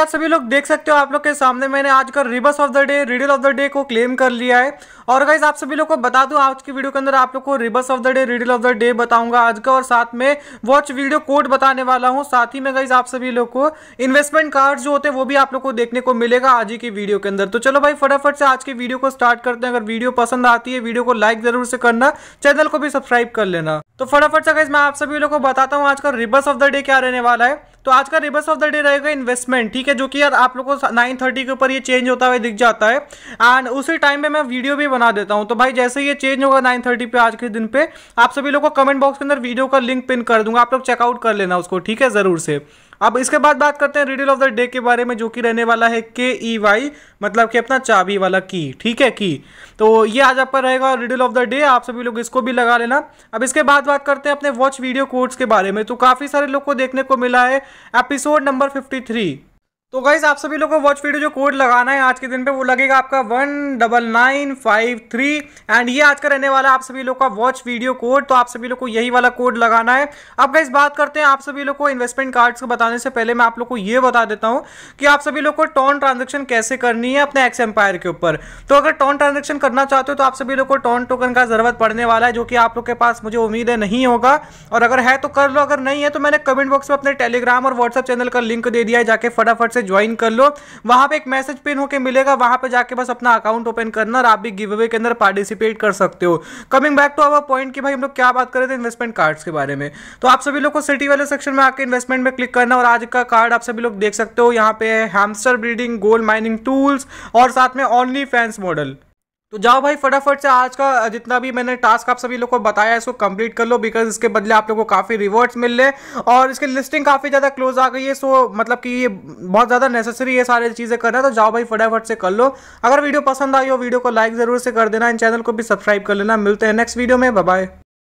आप सभी लोग देख सकते हो आप लोग के सामने मैंने आज का rebus of the day riddle of the day को क्लेम कर लिया है और गाइज आप सभी लोग को बता दूं आज की वीडियो के अंदर आप लोग को rebus of the day riddle of the day बताऊंगा आज का और साथ में वॉच वीडियो कोड बताने वाला हूं साथ ही में गाइज आप सभी लोग को इन्वेस्टमेंट कार्ड जो होते हैं वो भी आप लोग को देखने को मिलेगा आज ही की वीडियो के अंदर तो चलो भाई फटाफट से आज की वीडियो को स्टार्ट करते हैं अगर वीडियो पसंद आती है वीडियो को लाइक जरूर से करना चैनल को भी सब्सक्राइब कर लेना तो फटाफट से गाइज मैं आप सभी लोग को बताता हूँ आज का रिवर्स ऑफ द डे क्या रहने वाला है तो आज का रिवर्स ऑफ द डे रहेगा इन्वेस्टमेंट ठीक है जो कि यार आप लोग को नाइन थर्टी के ऊपर ये चेंज होता हुआ दिख जाता है एंड उसी टाइम पे मैं वीडियो भी बना देता हूँ तो भाई जैसे ये चेंज होगा नाइन थर्टी पे आज के दिन पे आप सभी लोग को कमेंट बॉक्स के अंदर वीडियो का लिंक पिन कर दूंगा आप लोग चेकआउट कर लेना उसको ठीक है ज़रूर से अब इसके बाद बात करते हैं रिडिल ऑफ द डे के बारे में जो कि रहने वाला है के ई वाई मतलब कि अपना चाबी वाला की ठीक है की तो ये आज आपका रहेगा रिडिल ऑफ द डे आप सभी लोग इसको भी लगा लेना अब इसके बाद बात करते हैं अपने वॉच वीडियो कोर्ट्स के बारे में तो काफ़ी सारे लोग को देखने को मिला है एपिसोड नंबर फिफ्टी तो गाइज आप सभी लोगों को वॉच वीडियो जो कोड लगाना है आज के दिन पे वो लगेगा आपका one double nine five three and ये आज का रहने वाला आप सभी लोग का वॉच वीडियो कोड तो आप सभी लोग को यही वाला कोड लगाना है अब गाइज बात करते हैं आप सभी लोग को इन्वेस्टमेंट कार्ड्स को बताने से पहले मैं आप लोग को ये बता देता हूँ कि आप सभी लोग को टॉन ट्रांजेक्शन कैसे करनी है अपने एक्स एम्पायर के ऊपर तो अगर टॉन ट्रांजेक्शन करना चाहते हो तो आप सभी लोग को टॉन टोकन का जरूरत पड़ने वाला है जो कि आप लोग के पास मुझे उम्मीद है नहीं होगा और अगर है तो कर लो अगर नहीं है तो मैंने कमेंट बॉक्स में अपने टेलीग्राम और व्हाट्सएप चैनल का लिंक दे दिया है जाके फटाफट से ज्वाइन कर लो वहाँ पे एक मैसेज पिन होकर मिलेगा वहाँ पे जाके बस अपना अकाउंट ओपन करना और आप भी गिव अवे के अंदर पार्टिसिपेट कर सकते हो coming back to our point की भाई हम लोग क्या बात कर रहे थे इन्वेस्टमेंट कार्ड्स के बारे में तो आप सभी लोग को सिटी वाले सेक्शन में आके इन्वेस्टमेंट में क्लिक करना और आज का कार्ड आप सभी लोग देख सकते हो यहाँ पे hamster breeding gold mining tools और साथ में ओनली फैंस मॉडल तो जाओ भाई फटाफट से आज का जितना भी मैंने टास्क आप सभी लोग को बताया इसको कंप्लीट कर लो बिकॉज इसके बदले आप लोगों को काफ़ी रिवॉर्ड्स मिल रहे और इसकी लिस्टिंग काफ़ी ज़्यादा क्लोज आ गई है सो मतलब कि ये बहुत ज़्यादा नेसेसरी है सारी चीज़ें करना तो जाओ भाई फटाफट से कर लो अगर वीडियो पसंद आई हो वीडियो को लाइक ज़रूर से कर देना इन चैनल को भी सब्सक्राइब कर लेना मिलते हैं नेक्स्ट वीडियो में बाय